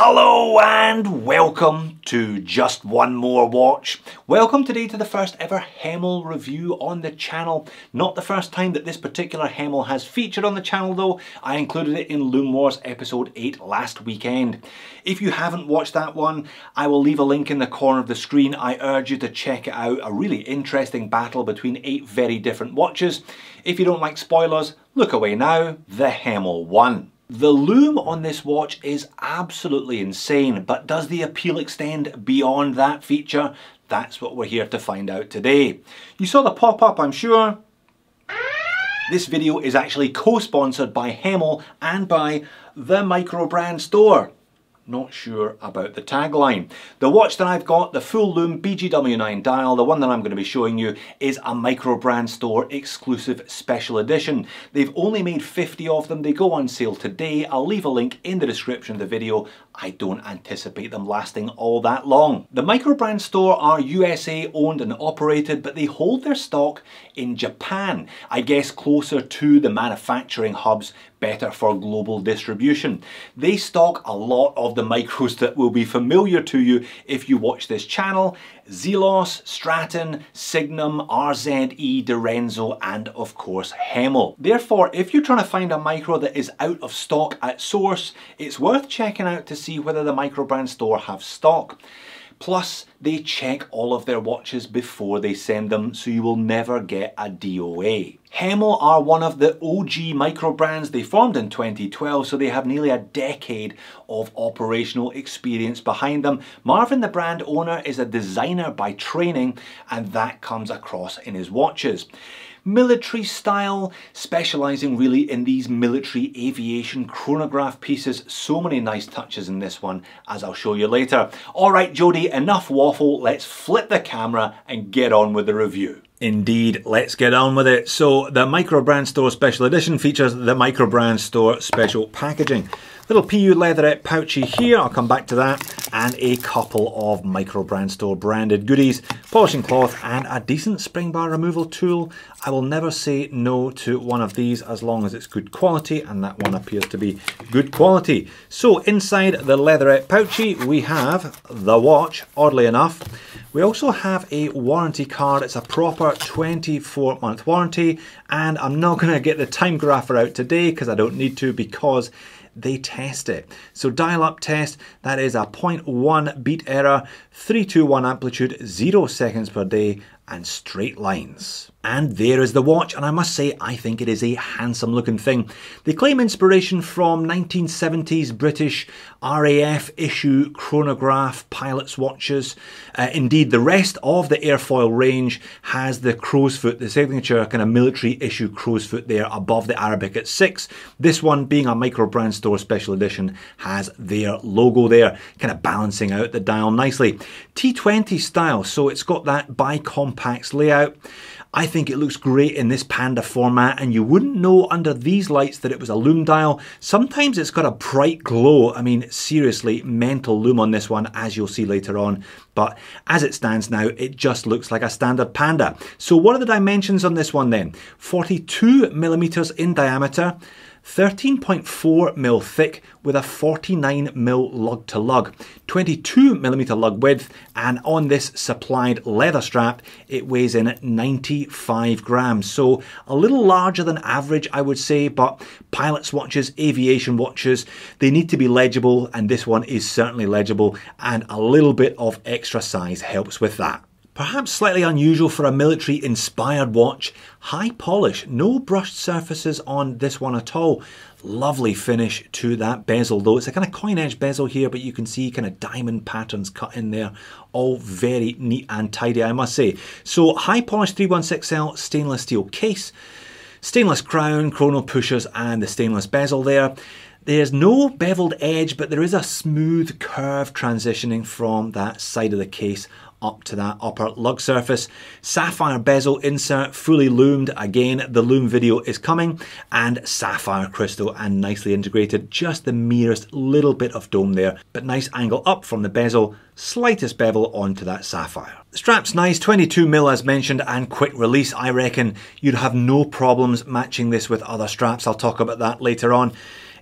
Hello and welcome to Just One More Watch. Welcome today to the first ever Hemel review on the channel. Not the first time that this particular Hemel has featured on the channel though. I included it in Loom Wars episode 8 last weekend. If you haven't watched that one, I will leave a link in the corner of the screen. I urge you to check it out. A really interesting battle between eight very different watches. If you don't like spoilers, look away now. The Hemel won. The loom on this watch is absolutely insane, but does the appeal extend beyond that feature? That's what we're here to find out today. You saw the pop-up, I'm sure. This video is actually co-sponsored by Hemel and by the Micro Brand Store not sure about the tagline. The watch that I've got, the Full Loom BGW9 dial, the one that I'm going to be showing you, is a micro brand store exclusive special edition. They've only made 50 of them, they go on sale today. I'll leave a link in the description of the video I don't anticipate them lasting all that long. The microbrand store are USA owned and operated, but they hold their stock in Japan, I guess closer to the manufacturing hubs better for global distribution. They stock a lot of the micros that will be familiar to you if you watch this channel Zelos, Stratton, Signum, RZE, Dorenzo and of course Hemel. Therefore if you're trying to find a micro that is out of stock at source it's worth checking out to see whether the micro brand store have stock. Plus, they check all of their watches before they send them, so you will never get a DOA. Hemel are one of the OG micro brands. They formed in 2012, so they have nearly a decade of operational experience behind them. Marvin, the brand owner, is a designer by training, and that comes across in his watches military style, specializing really in these military aviation chronograph pieces. So many nice touches in this one, as I'll show you later. All right, Jody, enough waffle. Let's flip the camera and get on with the review. Indeed, let's get on with it. So, the Microbrand Store Special Edition features the Microbrand Store Special Packaging. Little PU leatherette pouchy here, I'll come back to that, and a couple of Micro Brand Store branded goodies, polishing cloth, and a decent spring bar removal tool. I will never say no to one of these as long as it's good quality, and that one appears to be good quality. So inside the leatherette pouchy, we have the watch, oddly enough. We also have a warranty card. It's a proper 24 month warranty, and I'm not gonna get the time grapher out today because I don't need to because they test it. So dial up test, that is a 0.1 beat error, 321 amplitude, zero seconds per day, and straight lines. And there is the watch, and I must say, I think it is a handsome looking thing. They claim inspiration from 1970s British RAF issue chronograph pilot's watches. Uh, indeed, the rest of the airfoil range has the crow's foot, the signature kind of military issue crow's foot there above the Arabic at six. This one, being a micro brand store special edition, has their logo there, kind of balancing out the dial nicely. T20 style, so it's got that bicomp compacts layout. I think it looks great in this panda format and you wouldn't know under these lights that it was a loom dial. Sometimes it's got a bright glow. I mean, seriously, mental loom on this one, as you'll see later on. But as it stands now, it just looks like a standard panda. So what are the dimensions on this one then? 42 millimeters in diameter, 13.4mm thick with a 49mm lug to lug, 22mm lug width, and on this supplied leather strap, it weighs in at 95 grams. So a little larger than average, I would say, but pilot's watches, aviation watches, they need to be legible, and this one is certainly legible, and a little bit of extra size helps with that. Perhaps slightly unusual for a military inspired watch. High polish, no brushed surfaces on this one at all. Lovely finish to that bezel though. It's a kind of coin edge bezel here, but you can see kind of diamond patterns cut in there. All very neat and tidy, I must say. So high polish 316L stainless steel case, stainless crown, chrono pushers, and the stainless bezel there. There's no beveled edge, but there is a smooth curve transitioning from that side of the case up to that upper lug surface. Sapphire bezel insert fully loomed. Again, the loom video is coming and sapphire crystal and nicely integrated. Just the merest little bit of dome there, but nice angle up from the bezel, slightest bevel onto that sapphire. strap's nice, 22mm as mentioned, and quick release. I reckon you'd have no problems matching this with other straps. I'll talk about that later on.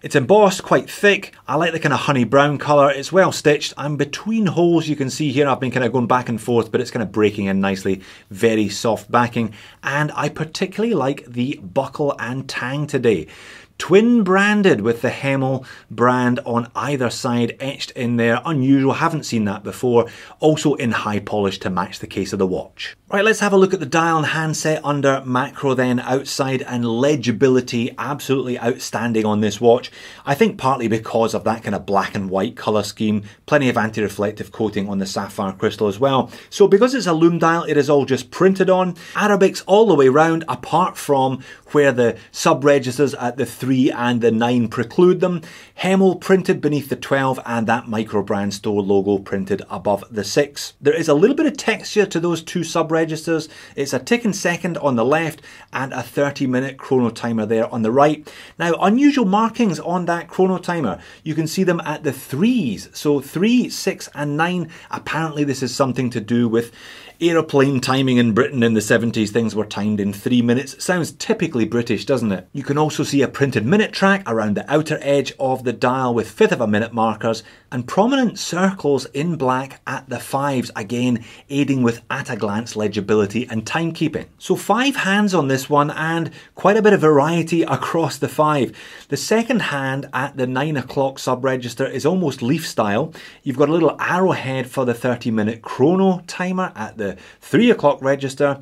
It's embossed quite thick. I like the kind of honey brown colour. It's well stitched and between holes you can see here I've been kind of going back and forth but it's kind of breaking in nicely. Very soft backing and I particularly like the buckle and tang today twin branded with the Hemel brand on either side etched in there. Unusual, haven't seen that before. Also in high polish to match the case of the watch. Right, let's have a look at the dial and handset under macro then outside and legibility absolutely outstanding on this watch. I think partly because of that kind of black and white colour scheme, plenty of anti-reflective coating on the sapphire crystal as well. So because it's a lume dial, it is all just printed on. Arabics all the way round apart from where the sub-registers at the 3 and the 9 preclude them. Hemel printed beneath the 12 and that micro brand store logo printed above the 6. There is a little bit of texture to those two sub-registers. It's a ticking second on the left and a 30 minute chrono timer there on the right. Now unusual markings on that chrono timer. You can see them at the 3s. So 3, 6 and 9. Apparently this is something to do with Aeroplane timing in Britain in the 70s, things were timed in three minutes. Sounds typically British, doesn't it? You can also see a printed minute track around the outer edge of the dial with fifth of a minute markers and prominent circles in black at the fives, again aiding with at-a-glance legibility and timekeeping. So five hands on this one and quite a bit of variety across the five. The second hand at the nine o'clock sub-register is almost leaf style. You've got a little arrowhead for the 30 minute chrono timer at the three o'clock register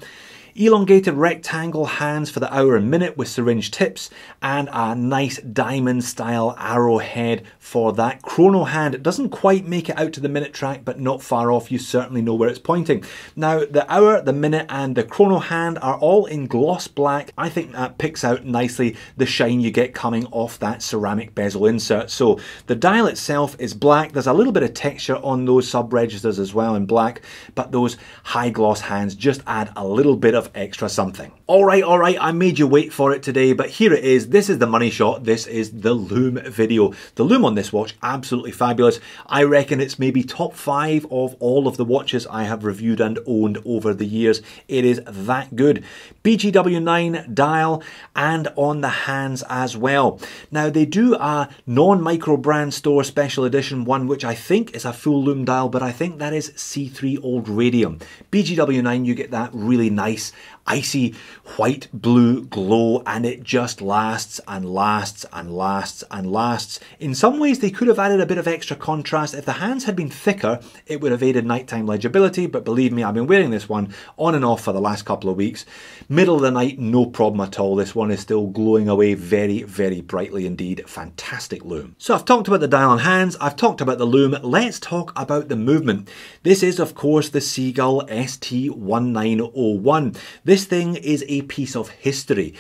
elongated rectangle hands for the hour and minute with syringe tips, and a nice diamond style arrowhead for that chrono hand. It doesn't quite make it out to the minute track, but not far off. You certainly know where it's pointing. Now, the hour, the minute, and the chrono hand are all in gloss black. I think that picks out nicely the shine you get coming off that ceramic bezel insert. So the dial itself is black. There's a little bit of texture on those sub registers as well in black, but those high gloss hands just add a little bit of of extra something. All right, all right, I made you wait for it today, but here it is. This is the money shot. This is the Loom video. The Loom on this watch, absolutely fabulous. I reckon it's maybe top five of all of the watches I have reviewed and owned over the years. It is that good. BGW9 dial and on the hands as well. Now, they do a non-micro brand store special edition one, which I think is a full Loom dial, but I think that is C3 Old Radium. BGW9, you get that really nice icy white blue glow and it just lasts and lasts and lasts and lasts. In some ways they could have added a bit of extra contrast. If the hands had been thicker it would have aided nighttime legibility but believe me I've been wearing this one on and off for the last couple of weeks. Middle of the night no problem at all. This one is still glowing away very very brightly indeed. Fantastic loom. So I've talked about the dial on hands, I've talked about the loom, let's talk about the movement. This is of course the Seagull ST1901. This this thing is a piece of history.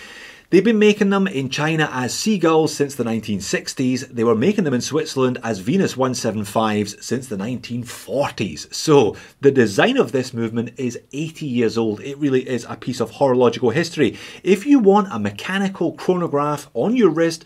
They've been making them in China as seagulls since the 1960s. They were making them in Switzerland as Venus 175s since the 1940s. So the design of this movement is 80 years old. It really is a piece of horological history. If you want a mechanical chronograph on your wrist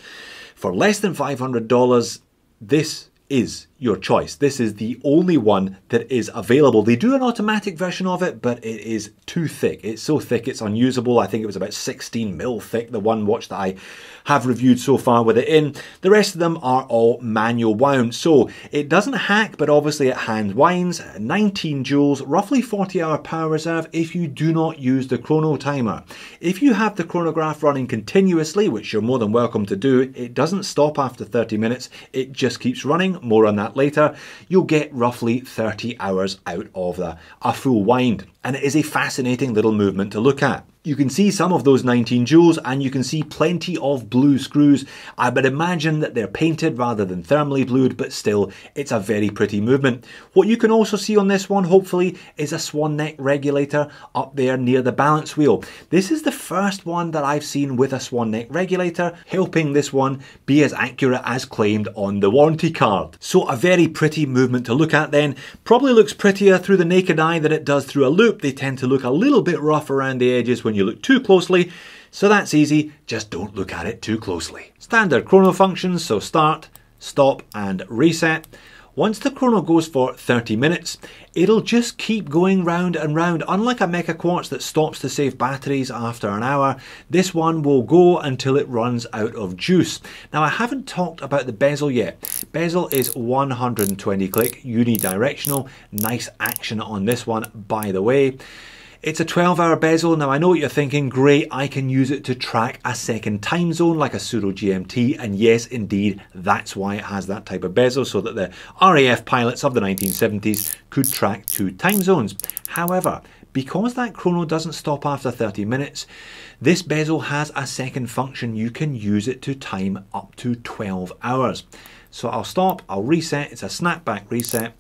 for less than $500, this is your choice. This is the only one that is available. They do an automatic version of it, but it is too thick. It's so thick, it's unusable. I think it was about 16 mil thick, the one watch that I have reviewed so far with it in. The rest of them are all manual wound. So it doesn't hack, but obviously it hand winds, 19 joules, roughly 40 hour power reserve if you do not use the chrono timer. If you have the chronograph running continuously, which you're more than welcome to do, it doesn't stop after 30 minutes. It just keeps running. More on that that later, you'll get roughly 30 hours out of the, a full wind and it is a fascinating little movement to look at. You can see some of those 19 jewels and you can see plenty of blue screws. I would imagine that they're painted rather than thermally blued, but still, it's a very pretty movement. What you can also see on this one, hopefully, is a swan neck regulator up there near the balance wheel. This is the first one that I've seen with a swan neck regulator, helping this one be as accurate as claimed on the warranty card. So a very pretty movement to look at then. Probably looks prettier through the naked eye than it does through a loop, they tend to look a little bit rough around the edges when you look too closely, so that's easy, just don't look at it too closely. Standard chrono functions, so start, stop and reset. Once the chrono goes for 30 minutes, it'll just keep going round and round. Unlike a Mecha Quartz that stops to save batteries after an hour, this one will go until it runs out of juice. Now I haven't talked about the bezel yet. Bezel is 120 click, unidirectional, nice action on this one by the way. It's a 12 hour bezel. Now I know what you're thinking, great, I can use it to track a second time zone like a pseudo GMT and yes indeed that's why it has that type of bezel so that the RAF pilots of the 1970s could track two time zones. However, because that chrono doesn't stop after 30 minutes, this bezel has a second function. You can use it to time up to 12 hours. So I'll stop, I'll reset, it's a snapback reset,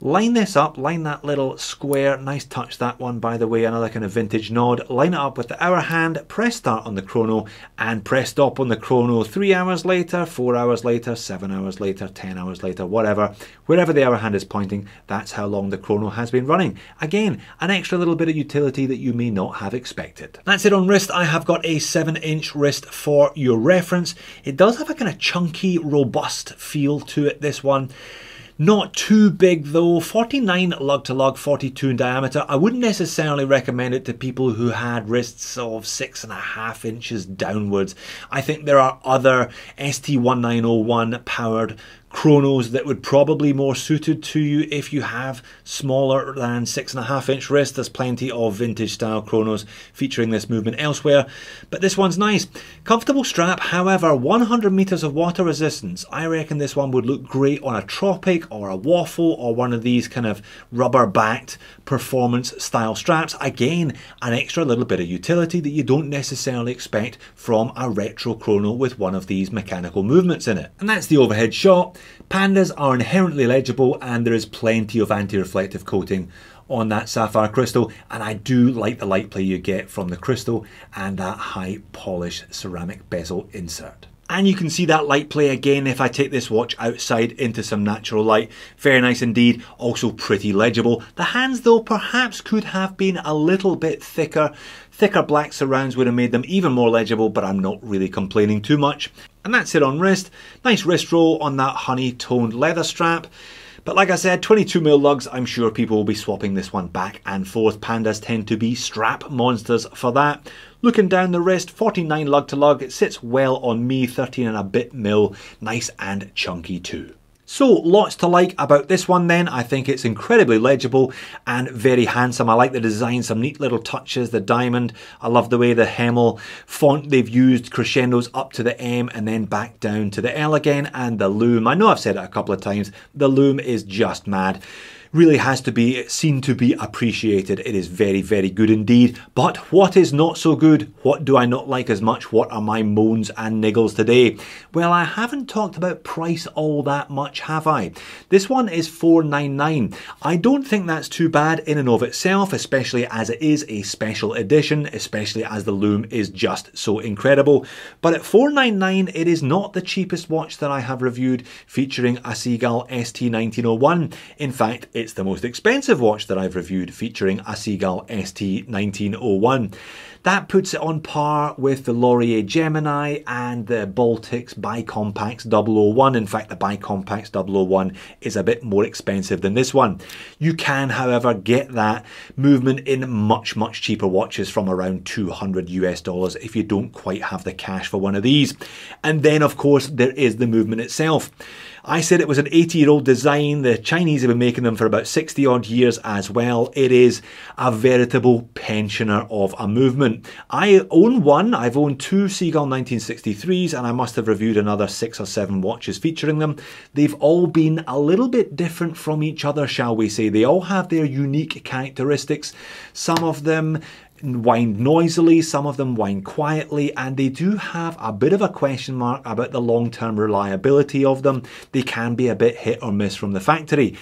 Line this up, line that little square, nice touch that one by the way, another kind of vintage nod. Line it up with the hour hand, press start on the chrono and press stop on the chrono three hours later, four hours later, seven hours later, 10 hours later, whatever. Wherever the hour hand is pointing, that's how long the chrono has been running. Again, an extra little bit of utility that you may not have expected. That's it on wrist. I have got a seven inch wrist for your reference. It does have a kind of chunky, robust feel to it, this one. Not too big though, 49 lug to lug, 42 in diameter. I wouldn't necessarily recommend it to people who had wrists of six and a half inches downwards. I think there are other ST1901 powered chronos that would probably more suited to you if you have smaller than six and a half inch wrists. There's plenty of vintage style chronos featuring this movement elsewhere, but this one's nice. Comfortable strap, however, 100 meters of water resistance. I reckon this one would look great on a Tropic or a Waffle or one of these kind of rubber backed performance style straps. Again, an extra little bit of utility that you don't necessarily expect from a retro chrono with one of these mechanical movements in it. And that's the overhead shot. Pandas are inherently legible and there is plenty of anti-reflective coating on that sapphire crystal and I do like the light play you get from the crystal and that high polished ceramic bezel insert. And you can see that light play again if I take this watch outside into some natural light. Very nice indeed, also pretty legible. The hands though perhaps could have been a little bit thicker. Thicker black surrounds would have made them even more legible, but I'm not really complaining too much. And that's it on wrist. Nice wrist roll on that honey toned leather strap. But like I said, 22 mil lugs, I'm sure people will be swapping this one back and forth. Pandas tend to be strap monsters for that. Looking down the wrist, 49 lug to lug, it sits well on me, 13 and a bit mil, nice and chunky too. So lots to like about this one then. I think it's incredibly legible and very handsome. I like the design, some neat little touches, the diamond. I love the way the Hemel font they've used, crescendos up to the M and then back down to the L again and the loom. I know I've said it a couple of times, the loom is just mad really has to be seen to be appreciated. It is very, very good indeed. But what is not so good? What do I not like as much? What are my moans and niggles today? Well, I haven't talked about price all that much, have I? This one is 499. I don't think that's too bad in and of itself, especially as it is a special edition, especially as the Loom is just so incredible. But at 499, it is not the cheapest watch that I have reviewed featuring a Seagull ST1901. In fact, it's the most expensive watch that I've reviewed featuring a Seagull ST1901. That puts it on par with the Laurier Gemini and the Baltics Bicompacts 001. In fact, the Bicompacts 001 is a bit more expensive than this one. You can, however, get that movement in much, much cheaper watches from around 200 US dollars if you don't quite have the cash for one of these. And then, of course, there is the movement itself. I said it was an 80 year old design. The Chinese have been making them for about 60 odd years as well. It is a veritable pensioner of a movement moment. I own one, I've owned two Seagull 1963s, and I must have reviewed another six or seven watches featuring them. They've all been a little bit different from each other, shall we say. They all have their unique characteristics. Some of them wind noisily, some of them wind quietly, and they do have a bit of a question mark about the long-term reliability of them. They can be a bit hit or miss from the factory.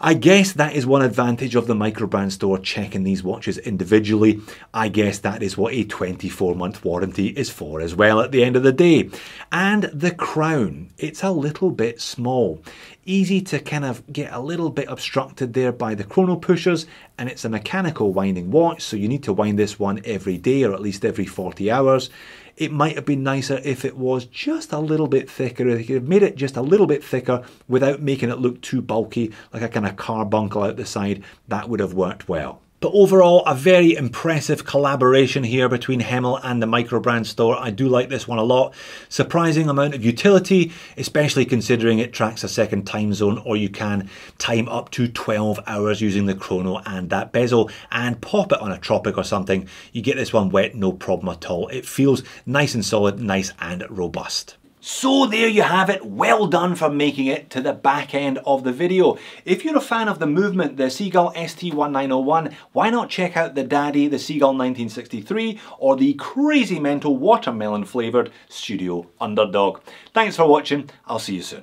I guess that is one advantage of the microbrand store checking these watches individually. I guess that is what a 24 month warranty is for as well at the end of the day. And the crown, it's a little bit small. Easy to kind of get a little bit obstructed there by the chrono pushers and it's a mechanical winding watch so you need to wind this one every day or at least every 40 hours it might have been nicer if it was just a little bit thicker. They could have made it just a little bit thicker without making it look too bulky, like a kind of carbuncle out the side. That would have worked well. But overall, a very impressive collaboration here between Hemel and the microbrand store. I do like this one a lot. Surprising amount of utility, especially considering it tracks a second time zone or you can time up to 12 hours using the chrono and that bezel and pop it on a tropic or something. You get this one wet, no problem at all. It feels nice and solid, nice and robust. So there you have it, well done for making it to the back end of the video. If you're a fan of the movement, the Seagull ST1901, why not check out the Daddy, the Seagull 1963, or the crazy mental watermelon flavoured Studio Underdog. Thanks for watching, I'll see you soon.